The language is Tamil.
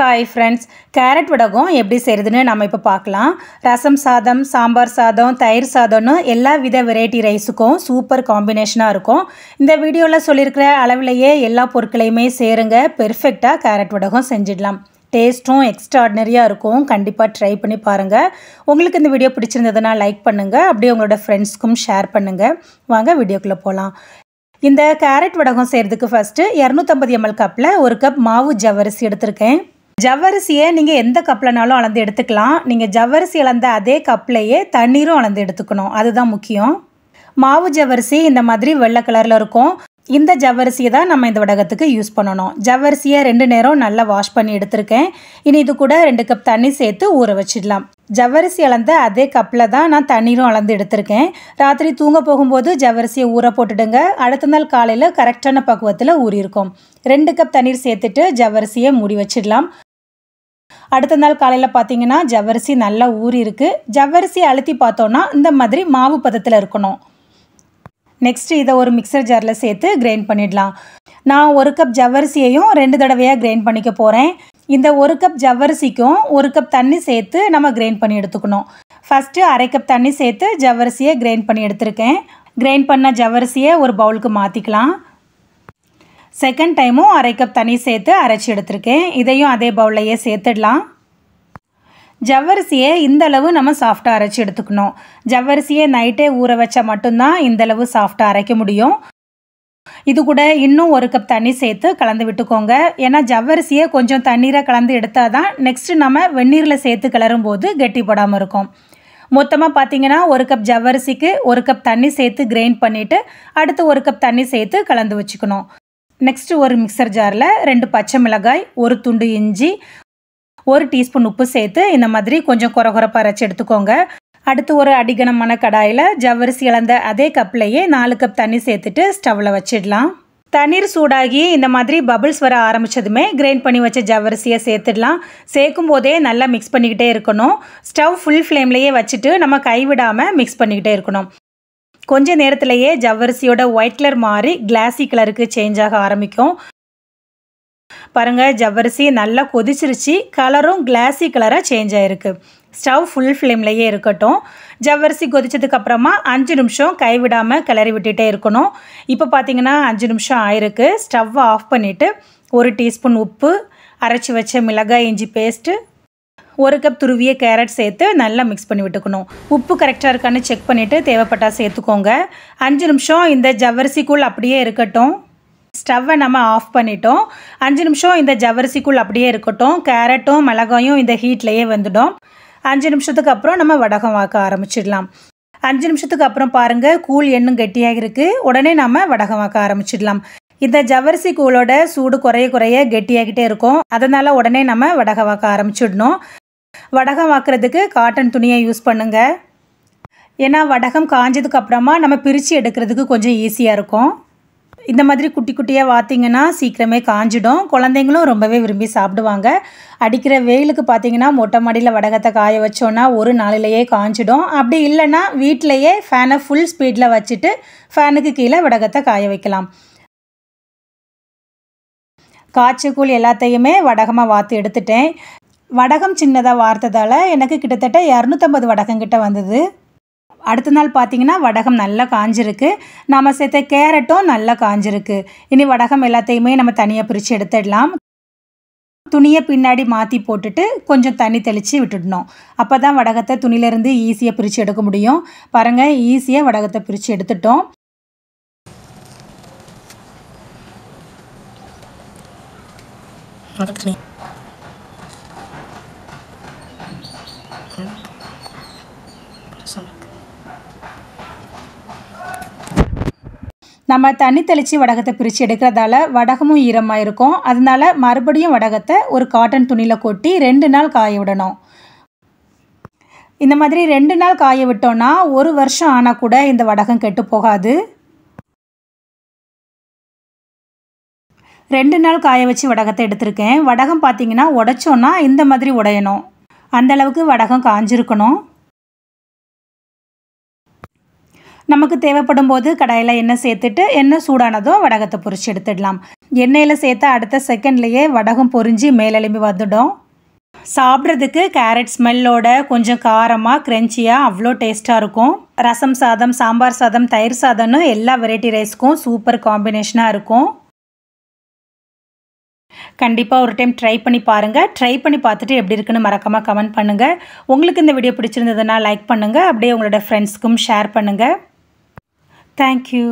ஹாய் ஃப்ரெண்ட்ஸ் கேரட் வடகம் எப்படி செய்கிறதுன்னு நம்ம இப்போ பார்க்கலாம் ரசம் சாதம் சாம்பார் சாதம் தயிர் சாதம்னு எல்லா வித வெரைட்டி ரைஸுக்கும் சூப்பர் காம்பினேஷனாக இருக்கும் இந்த வீடியோவில் சொல்லியிருக்கிற அளவிலேயே எல்லா பொருட்களையுமே சேருங்க பெர்ஃபெக்டாக கேரட் வடகம் செஞ்சிடலாம் டேஸ்ட்டும் எக்ஸ்ட்ராடினரியாக இருக்கும் கண்டிப்பாக ட்ரை பண்ணி பாருங்கள் உங்களுக்கு இந்த வீடியோ பிடிச்சிருந்ததுன்னா லைக் பண்ணுங்கள் அப்படியே உங்களோட ஃப்ரெண்ட்ஸ்க்கும் ஷேர் பண்ணுங்கள் வாங்க வீடியோக்குள்ளே போகலாம் இந்த கேரட் வடகம் செய்கிறதுக்கு ஃபஸ்ட்டு இரநூத்தம்பது எம்எல் கப்பில் ஒரு கப் மாவு ஜவரிசி எடுத்திருக்கேன் ஜவ்வரிசியை நீங்கள் எந்த கப்பில்னாலும் அளந்து எடுத்துக்கலாம் நீங்கள் ஜவ்வரிசி அளந்த அதே கப்லேயே தண்ணீரும் அளந்து எடுத்துக்கணும் அதுதான் முக்கியம் மாவு ஜவ்வரிசி இந்த மாதிரி வெள்ளை கலரில் இருக்கும் இந்த ஜவ்வரிசியை தான் நம்ம இந்த உடகத்துக்கு யூஸ் பண்ணணும் ஜவ்வரிசியை ரெண்டு நேரம் நல்லா வாஷ் பண்ணி எடுத்திருக்கேன் இனி இது கூட ரெண்டு கப் தண்ணி சேர்த்து ஊற வச்சிடலாம் ஜவ்வரிசி அளந்த அதே கப்பில் தான் நான் தண்ணீரும் அளந்து எடுத்திருக்கேன் ராத்திரி தூங்க போகும்போது ஜவ்வரிசியை ஊற போட்டுடுங்க அடுத்த நாள் காலையில் கரெக்டான பக்குவத்தில் ஊறியிருக்கும் ரெண்டு கப் தண்ணீர் சேர்த்துட்டு ஜவ்வரிசியை மூடி வச்சிடலாம் அடுத்த நாள் காலையில் பார்த்தீங்கன்னா ஜவ்வரிசி நல்லா ஊறி இருக்குது ஜவ்வரிசி அழுத்தி பார்த்தோன்னா இந்த மாதிரி மாவு பதத்தில் இருக்கணும் நெக்ஸ்ட்டு இதை ஒரு மிக்சர் ஜாரில் சேர்த்து கிரைண்ட் பண்ணிடலாம் நான் ஒரு கப் ஜவ்வரிசியையும் ரெண்டு தடவையாக கிரைண்ட் பண்ணிக்க போகிறேன் இந்த ஒரு கப் ஜவ்வரிசிக்கும் ஒரு கப் தண்ணி சேர்த்து நம்ம கிரைண்ட் பண்ணி எடுத்துக்கணும் ஃபஸ்ட்டு அரை கப் தண்ணி சேர்த்து ஜவ்வரிசியை கிரைண்ட் பண்ணி எடுத்திருக்கேன் கிரைண்ட் பண்ண ஜவ்வரிசியை ஒரு பவுலுக்கு மாற்றிக்கலாம் செகண்ட் டைமும் அரை கப் தண்ணி சேர்த்து அரைச்சி எடுத்துருக்கேன் இதையும் அதே பவுல்லையே சேர்த்துடலாம் ஜவ்வரிசியை இந்தளவு நம்ம சாஃப்டாக அரைச்சி எடுத்துக்கணும் ஜவ்வரிசியை நைட்டே ஊற வச்சா மட்டும்தான் இந்தளவு சாஃப்டாக அரைக்க முடியும் இது கூட இன்னும் ஒரு கப் தண்ணி சேர்த்து கலந்து விட்டுக்கோங்க ஏன்னா ஜவ்வரிசியை கொஞ்சம் தண்ணீரை கலந்து எடுத்தால் தான் நெக்ஸ்ட்டு நம்ம வெந்நீரில் சேர்த்து கிளறும் போது போடாமல் இருக்கும் மொத்தமாக பார்த்தீங்கன்னா ஒரு கப் ஜவ்வரிசிக்கு ஒரு கப் தண்ணி சேர்த்து கிரைண்ட் பண்ணிவிட்டு அடுத்து ஒரு கப் தண்ணி சேர்த்து கலந்து வச்சுக்கணும் நெக்ஸ்ட்டு ஒரு மிக்சர் ஜாரில் ரெண்டு பச்சை மிளகாய் ஒரு துண்டு இஞ்சி ஒரு டீஸ்பூன் உப்பு சேர்த்து இந்த மாதிரி கொஞ்சம் குறை குறைப்பாக அரைச்சி எடுத்துக்கோங்க அடுத்து ஒரு அடிகனமான கடாயில் ஜவ்வரிசி இழந்த அதே கப்லேயே நாலு கப் தண்ணி சேர்த்துட்டு ஸ்டவ்வில் வச்சிடலாம் தண்ணீர் சூடாகி இந்த மாதிரி பபிள்ஸ் வர ஆரம்பித்ததுமே கிரைண்ட் பண்ணி வச்ச ஜவ்வரிசியை சேர்த்துடலாம் சேர்க்கும் போதே நல்லா மிக்ஸ் பண்ணிக்கிட்டே இருக்கணும் ஸ்டவ் ஃபுல் ஃப்ளேம்லேயே வச்சுட்டு நம்ம கைவிடாமல் மிக்ஸ் பண்ணிக்கிட்டே இருக்கணும் கொஞ்ச நேரத்திலேயே ஜவ்வரிசியோட ஒயிட் கலர் மாறி கிளாசி கலருக்கு சேஞ்ச் ஆக ஆரம்பிக்கும் பாருங்கள் ஜவ்வரிசி நல்லா கொதிச்சிருச்சு கலரும் கிளாசி கலராக சேஞ்ச் ஆகிருக்கு ஸ்டவ் ஃபுல் ஃப்ளேம்லேயே இருக்கட்டும் ஜவ்வரிசி கொதிச்சதுக்கப்புறமா அஞ்சு நிமிஷம் கைவிடாமல் கிளறி விட்டுகிட்டே இருக்கணும் இப்போ பார்த்தீங்கன்னா அஞ்சு நிமிஷம் ஆயிருக்கு ஸ்டவ்வை ஆஃப் பண்ணிவிட்டு ஒரு டீஸ்பூன் உப்பு அரைச்சி வச்ச மிளகாய் இஞ்சி பேஸ்ட்டு ஒரு கப் துருவிய கேரட் சேர்த்து நல்லா மிக்ஸ் பண்ணி விட்டுக்கணும் உப்பு கரெக்டாக இருக்கான்னு செக் பண்ணிவிட்டு தேவைப்பட்டால் சேர்த்துக்கோங்க அஞ்சு நிமிஷம் இந்த ஜவ்வரிசி கூழ் அப்படியே இருக்கட்டும் ஸ்டவ்வை நம்ம ஆஃப் பண்ணிட்டோம் அஞ்சு நிமிஷம் இந்த ஜவரிசிக்குள் அப்படியே இருக்கட்டும் கேரட்டும் மிளகாயும் இந்த ஹீட்லேயே வந்துடும் அஞ்சு நிமிஷத்துக்கு அப்புறம் நம்ம வடகம் வாக்க ஆரம்பிச்சிடலாம் அஞ்சு நிமிஷத்துக்கு அப்புறம் பாருங்கள் கூழ் எண்ணும் கெட்டியாக இருக்குது உடனே நம்ம வடகம் வாக்க ஆரம்பிச்சிடலாம் இந்த ஜவரிசி கூழோட சூடு குறைய குறைய கெட்டியாகிட்டே இருக்கும் அதனால் உடனே நம்ம வடகை வாக்க ஆரம்பிச்சிடணும் வடகம் வாக்குறதுக்கு காட்டன் துணியை யூஸ் பண்ணுங்கள் ஏன்னா வடகம் காஞ்சதுக்கு அப்புறமா நம்ம பிரித்து எடுக்கிறதுக்கு கொஞ்சம் ஈஸியாக இருக்கும் இந்த மாதிரி குட்டி குட்டியாக வாத்திங்கன்னா சீக்கிரமே காஞ்சிடும் குழந்தைங்களும் ரொம்பவே விரும்பி சாப்பிடுவாங்க அடிக்கிற வெயிலுக்கு பார்த்திங்கன்னா மொட்டை மாடியில் வடகத்தை காய வச்சோன்னா ஒரு நாளிலேயே காஞ்சிடும் அப்படி இல்லைன்னா வீட்டிலையே ஃபேனை ஃபுல் ஸ்பீடில் வச்சுட்டு ஃபேனுக்கு கீழே வடகத்தை காய வைக்கலாம் காய்ச்சக்கூழ் எல்லாத்தையுமே வடகமாக வாத்து எடுத்துட்டேன் வடகம் சின்னதாக வார்த்ததால் எனக்கு கிட்டத்தட்ட இரநூத்தம்பது வடகங்கிட்ட வந்தது அடுத்த நாள் பார்த்திங்கன்னா வடகம் நல்லா காஞ்சிருக்கு நம்ம சேர்த்த கேரட்டும் நல்லா காஞ்சிருக்கு இனி வடகம் எல்லாத்தையுமே நம்ம தனியாக பிரித்து எடுத்துடலாம் துணியை பின்னாடி மாற்றி போட்டுட்டு கொஞ்சம் தண்ணி தெளித்து விட்டுடணும் அப்போ தான் வடகத்தை துணியிலேருந்து ஈஸியாக பிரித்து எடுக்க முடியும் பாருங்கள் ஈஸியாக வடகத்தை பிரித்து எடுத்துட்டோம் வடகத்துலேயே hacer நம்ம தண்ணி தெளித்து வடகத்தை பிரித்து எடுக்கிறதால வடகமும் ஈரமாக இருக்கும் அதனால் மறுபடியும் வடகத்தை ஒரு காட்டன் துணியில் கொட்டி ரெண்டு நாள் காய விடணும் இந்த மாதிரி ரெண்டு நாள் காய விட்டோன்னா ஒரு வருஷம் ஆனால் கூட இந்த வடகம் கெட்டு போகாது ரெண்டு நாள் காய வச்சு வடகத்தை எடுத்திருக்கேன் வடகம் பார்த்தீங்கன்னா உடைச்சோன்னா இந்த மாதிரி உடையணும் அந்தளவுக்கு வடகம் காஞ்சிருக்கணும் நமக்கு தேவைப்படும் போது கடாயில் எண்ணெய் சேர்த்துட்டு எண்ணெய் சூடானதோ வடகத்தை பொறிச்சு எடுத்துடலாம் எண்ணெயில் சேர்த்து அடுத்த செகண்ட்லேயே வடகம் பொறிஞ்சு மேலெலும்பி வந்துடும் சாப்பிட்றதுக்கு கேரட் ஸ்மெல்லோட கொஞ்சம் காரமாக க்ரென்ச்சியாக அவ்வளோ டேஸ்ட்டாக இருக்கும் ரசம் சாதம் சாம்பார் சாதம் தயிர் சாதம்னு எல்லா வெரைட்டி ரைஸ்க்கும் சூப்பர் காம்பினேஷனாக இருக்கும் கண்டிப்பாக ஒரு டைம் ட்ரை பண்ணி பாருங்கள் ட்ரை பண்ணி பார்த்துட்டு எப்படி இருக்குன்னு மறக்காமல் கமெண்ட் பண்ணுங்கள் உங்களுக்கு இந்த வீடியோ பிடிச்சிருந்ததுன்னா லைக் பண்ணுங்கள் அப்படியே உங்களோட ஃப்ரெண்ட்ஸ்க்கும் ஷேர் பண்ணுங்கள் தேங்க்யூ